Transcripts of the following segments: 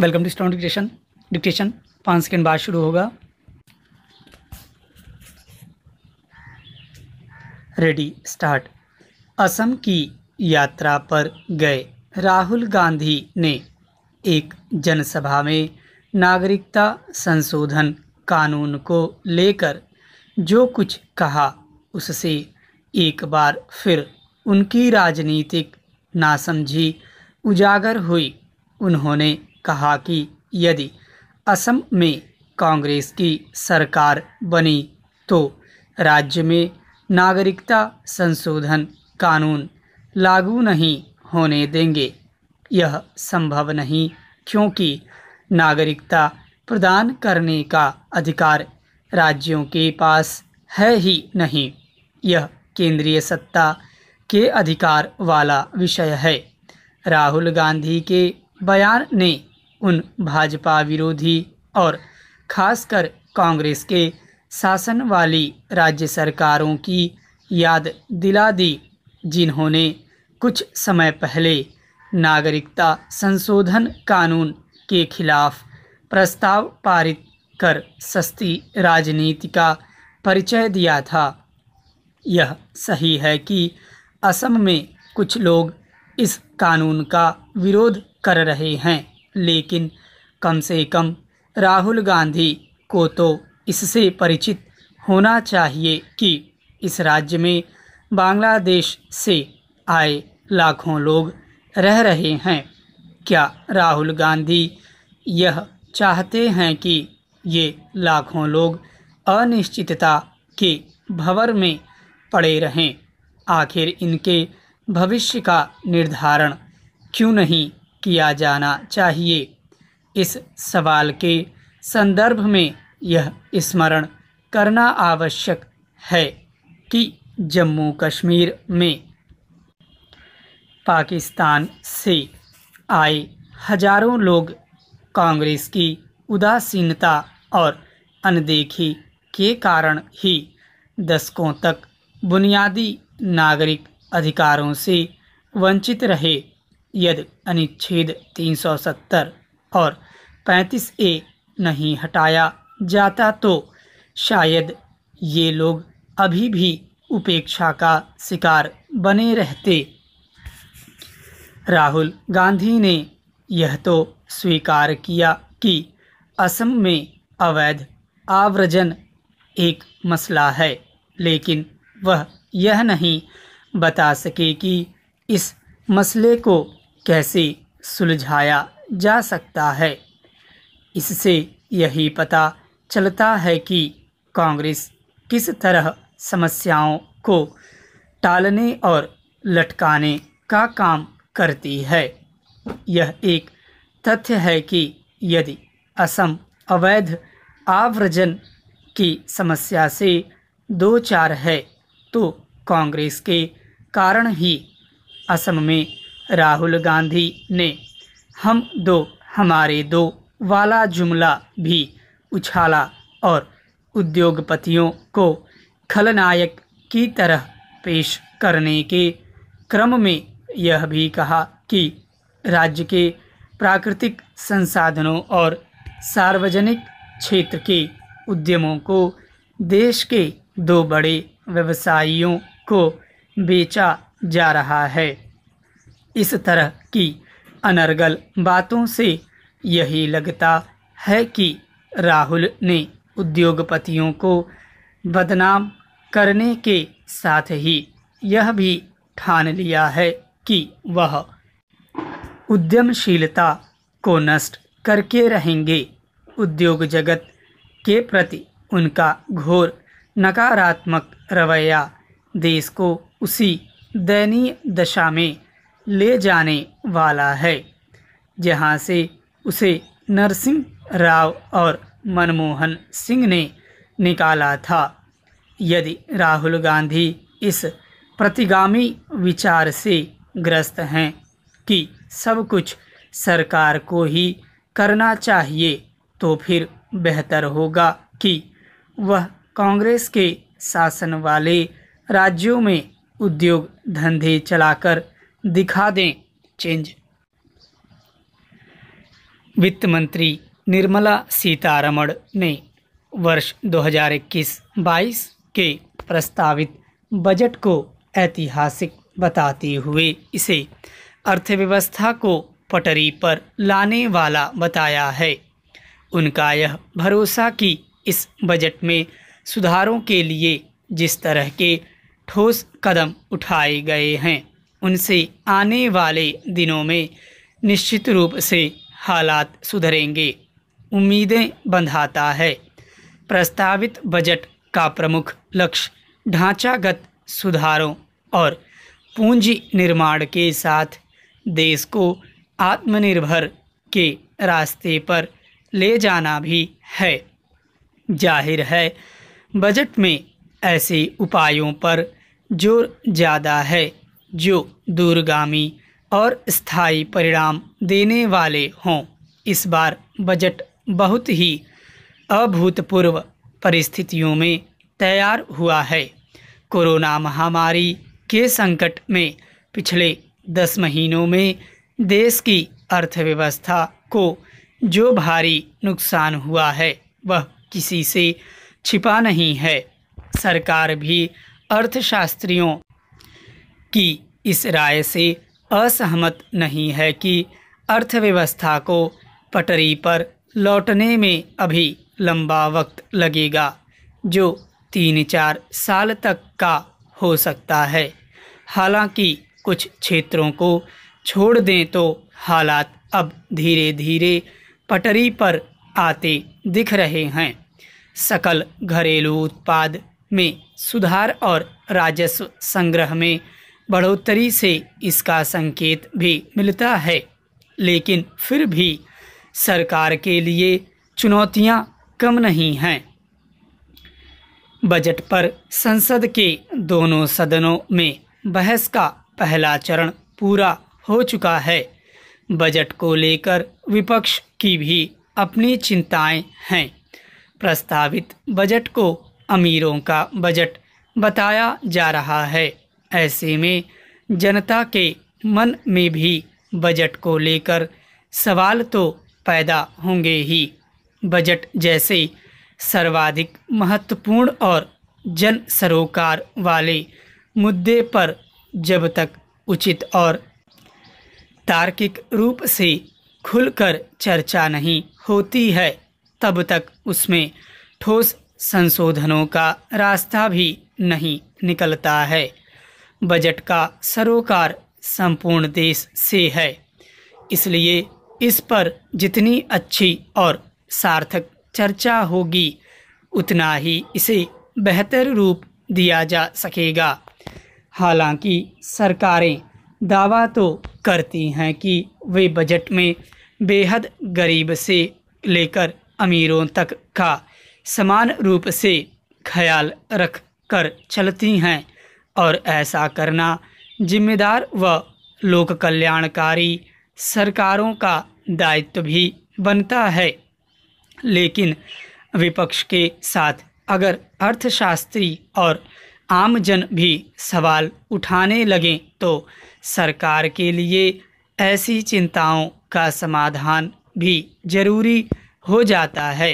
welcome to स्टॉन्ट dictation dictation पाँच second बाद शुरू होगा रेडी स्टार्ट असम की यात्रा पर गए राहुल गांधी ने एक जनसभा में नागरिकता संशोधन कानून को लेकर जो कुछ कहा उससे एक बार फिर उनकी राजनीतिक नासमझी उजागर हुई उन्होंने कहा कि यदि असम में कांग्रेस की सरकार बनी तो राज्य में नागरिकता संशोधन कानून लागू नहीं होने देंगे यह संभव नहीं क्योंकि नागरिकता प्रदान करने का अधिकार राज्यों के पास है ही नहीं यह केंद्रीय सत्ता के अधिकार वाला विषय है राहुल गांधी के बयान ने उन भाजपा विरोधी और खासकर कांग्रेस के शासन वाली राज्य सरकारों की याद दिला दी जिन्होंने कुछ समय पहले नागरिकता संशोधन कानून के खिलाफ प्रस्ताव पारित कर सस्ती राजनीति का परिचय दिया था यह सही है कि असम में कुछ लोग इस कानून का विरोध कर रहे हैं लेकिन कम से कम राहुल गांधी को तो इससे परिचित होना चाहिए कि इस राज्य में बांग्लादेश से आए लाखों लोग रह रहे हैं क्या राहुल गांधी यह चाहते हैं कि ये लाखों लोग अनिश्चितता के भंवर में पड़े रहें आखिर इनके भविष्य का निर्धारण क्यों नहीं किया जाना चाहिए इस सवाल के संदर्भ में यह स्मरण करना आवश्यक है कि जम्मू कश्मीर में पाकिस्तान से आए हजारों लोग कांग्रेस की उदासीनता और अनदेखी के कारण ही दशकों तक बुनियादी नागरिक अधिकारों से वंचित रहे यदि अनुच्छेद 370 और 35 ए नहीं हटाया जाता तो शायद ये लोग अभी भी उपेक्षा का शिकार बने रहते राहुल गांधी ने यह तो स्वीकार किया कि असम में अवैध आव्रजन एक मसला है लेकिन वह यह नहीं बता सके कि इस मसले को कैसे सुलझाया जा सकता है इससे यही पता चलता है कि कांग्रेस किस तरह समस्याओं को टालने और लटकाने का काम करती है यह एक तथ्य है कि यदि असम अवैध आव्रजन की समस्या से दो चार है तो कांग्रेस के कारण ही असम में राहुल गांधी ने हम दो हमारे दो वाला जुमला भी उछाला और उद्योगपतियों को खलनायक की तरह पेश करने के क्रम में यह भी कहा कि राज्य के प्राकृतिक संसाधनों और सार्वजनिक क्षेत्र के उद्यमों को देश के दो बड़े व्यवसायियों को बेचा जा रहा है इस तरह की अनर्गल बातों से यही लगता है कि राहुल ने उद्योगपतियों को बदनाम करने के साथ ही यह भी ठान लिया है कि वह उद्यमशीलता को नष्ट करके रहेंगे उद्योग जगत के प्रति उनका घोर नकारात्मक रवैया देश को उसी दयनीय दशा में ले जाने वाला है जहां से उसे नरसिंह राव और मनमोहन सिंह ने निकाला था यदि राहुल गांधी इस प्रतिगामी विचार से ग्रस्त हैं कि सब कुछ सरकार को ही करना चाहिए तो फिर बेहतर होगा कि वह कांग्रेस के शासन वाले राज्यों में उद्योग धंधे चलाकर दिखा दें चेंज वित्त मंत्री निर्मला सीतारमण ने वर्ष 2021-22 के प्रस्तावित बजट को ऐतिहासिक बताते हुए इसे अर्थव्यवस्था को पटरी पर लाने वाला बताया है उनका यह भरोसा कि इस बजट में सुधारों के लिए जिस तरह के ठोस कदम उठाए गए हैं उनसे आने वाले दिनों में निश्चित रूप से हालात सुधरेंगे उम्मीदें बंधाता है प्रस्तावित बजट का प्रमुख लक्ष्य ढांचागत सुधारों और पूंजी निर्माण के साथ देश को आत्मनिर्भर के रास्ते पर ले जाना भी है जाहिर है बजट में ऐसे उपायों पर जोर ज़्यादा है जो दूरगामी और स्थायी परिणाम देने वाले हों इस बार बजट बहुत ही अभूतपूर्व परिस्थितियों में तैयार हुआ है कोरोना महामारी के संकट में पिछले दस महीनों में देश की अर्थव्यवस्था को जो भारी नुकसान हुआ है वह किसी से छिपा नहीं है सरकार भी अर्थशास्त्रियों कि इस राय से असहमत नहीं है कि अर्थव्यवस्था को पटरी पर लौटने में अभी लंबा वक्त लगेगा जो तीन चार साल तक का हो सकता है हालांकि कुछ क्षेत्रों को छोड़ दें तो हालात अब धीरे धीरे पटरी पर आते दिख रहे हैं सकल घरेलू उत्पाद में सुधार और राजस्व संग्रह में बढ़ोतरी से इसका संकेत भी मिलता है लेकिन फिर भी सरकार के लिए चुनौतियां कम नहीं हैं बजट पर संसद के दोनों सदनों में बहस का पहला चरण पूरा हो चुका है बजट को लेकर विपक्ष की भी अपनी चिंताएं हैं प्रस्तावित बजट को अमीरों का बजट बताया जा रहा है ऐसे में जनता के मन में भी बजट को लेकर सवाल तो पैदा होंगे ही बजट जैसे सर्वाधिक महत्वपूर्ण और जन सरोकार वाले मुद्दे पर जब तक उचित और तार्किक रूप से खुलकर चर्चा नहीं होती है तब तक उसमें ठोस संशोधनों का रास्ता भी नहीं निकलता है बजट का सरोकार संपूर्ण देश से है इसलिए इस पर जितनी अच्छी और सार्थक चर्चा होगी उतना ही इसे बेहतर रूप दिया जा सकेगा हालांकि सरकारें दावा तो करती हैं कि वे बजट में बेहद गरीब से लेकर अमीरों तक का समान रूप से ख्याल रख कर चलती हैं और ऐसा करना जिम्मेदार व लोक कल्याणकारी सरकारों का दायित्व भी बनता है लेकिन विपक्ष के साथ अगर अर्थशास्त्री और आमजन भी सवाल उठाने लगें तो सरकार के लिए ऐसी चिंताओं का समाधान भी जरूरी हो जाता है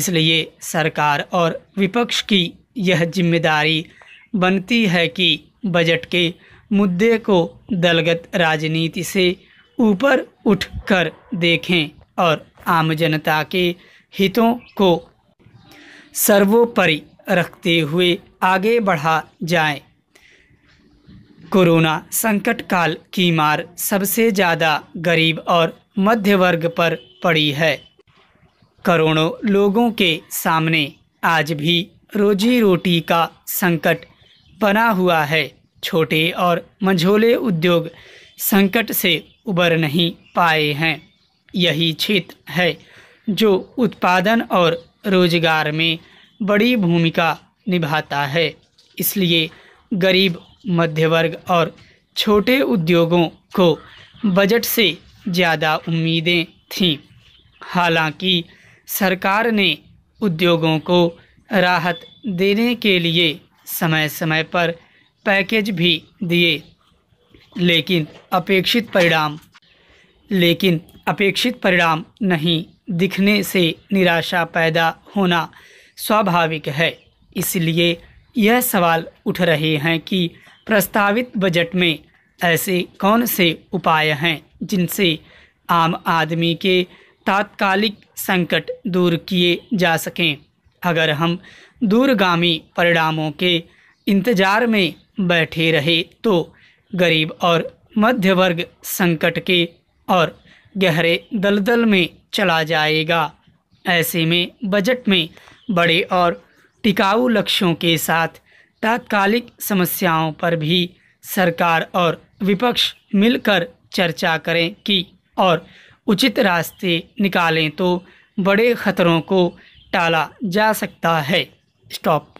इसलिए सरकार और विपक्ष की यह जिम्मेदारी बनती है कि बजट के मुद्दे को दलगत राजनीति से ऊपर उठकर देखें और आम जनता के हितों को सर्वोपरि रखते हुए आगे बढ़ा जाए कोरोना संकट काल की मार सबसे ज़्यादा गरीब और मध्य वर्ग पर पड़ी है करोड़ों लोगों के सामने आज भी रोजी रोटी का संकट बना हुआ है छोटे और मझोले उद्योग संकट से उबर नहीं पाए हैं यही क्षेत्र है जो उत्पादन और रोजगार में बड़ी भूमिका निभाता है इसलिए गरीब मध्यवर्ग और छोटे उद्योगों को बजट से ज़्यादा उम्मीदें थीं हालांकि सरकार ने उद्योगों को राहत देने के लिए समय समय पर पैकेज भी दिए लेकिन अपेक्षित परिणाम लेकिन अपेक्षित परिणाम नहीं दिखने से निराशा पैदा होना स्वाभाविक है इसलिए यह सवाल उठ रहे हैं कि प्रस्तावित बजट में ऐसे कौन से उपाय हैं जिनसे आम आदमी के तात्कालिक संकट दूर किए जा सकें अगर हम दूरगामी परिणामों के इंतजार में बैठे रहे तो गरीब और मध्य वर्ग संकट के और गहरे दलदल में चला जाएगा ऐसे में बजट में बड़े और टिकाऊ लक्ष्यों के साथ तात्कालिक समस्याओं पर भी सरकार और विपक्ष मिलकर चर्चा करें कि और उचित रास्ते निकालें तो बड़े खतरों को टाला जा सकता है स्टॉप